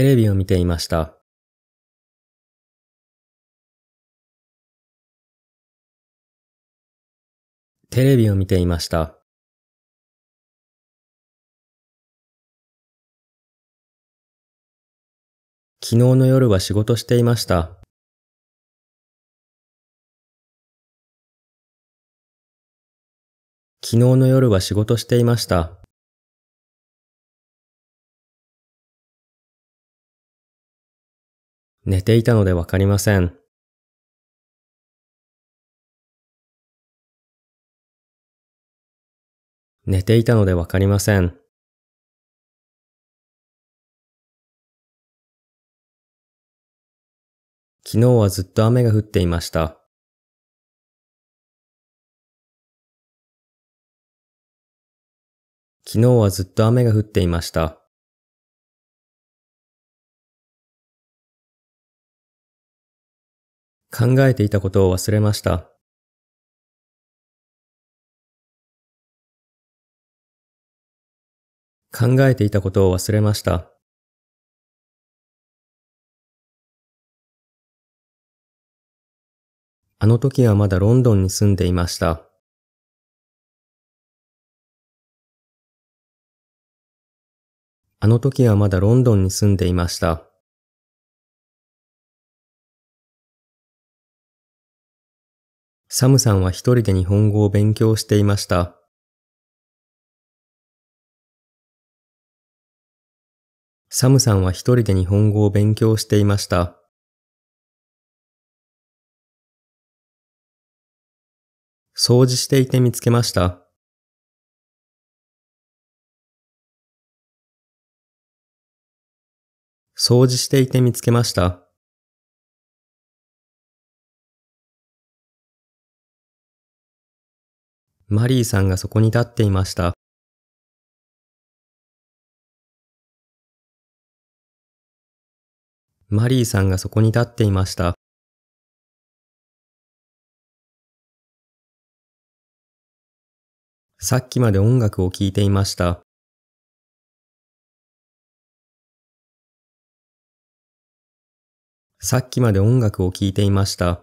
テレビを見ていました。テレビを見ていました。昨日の夜は仕事していました。昨日の夜は仕事していました。寝ていたのでわかりません。寝ていたのでわかりません。昨日はずっと雨が降っていました。昨日はずっと雨が降っていました。考えていたことを忘れました。考えていたことを忘れました。あの時はまだロンドンに住んでいました。あの時はまだロンドンに住んでいました。サムさんは一人で日本語を勉強していました。サムさんは一人で日本語を勉強していました。掃除していて見つけました。掃除していて見つけました。マリーさんがそこに立っていました。マリーさんがそこに立っていました。さっきまで音楽を聴いていました。さっきまで音楽を聴いていました。